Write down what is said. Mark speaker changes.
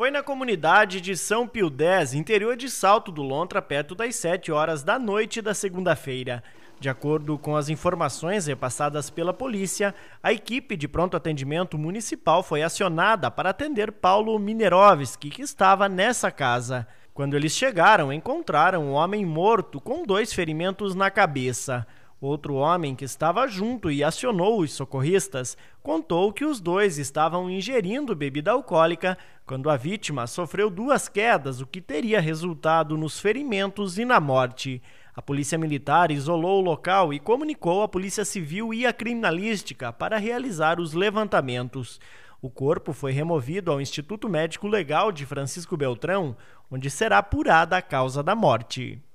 Speaker 1: Foi na comunidade de São Pio X, interior de Salto do Lontra, perto das 7 horas da noite da segunda-feira. De acordo com as informações repassadas pela polícia, a equipe de pronto atendimento municipal foi acionada para atender Paulo Minerovski, que estava nessa casa. Quando eles chegaram, encontraram um homem morto com dois ferimentos na cabeça. Outro homem que estava junto e acionou os socorristas contou que os dois estavam ingerindo bebida alcoólica quando a vítima sofreu duas quedas, o que teria resultado nos ferimentos e na morte. A Polícia Militar isolou o local e comunicou à Polícia Civil e à Criminalística para realizar os levantamentos. O corpo foi removido ao Instituto Médico Legal de Francisco Beltrão, onde será apurada a causa da morte.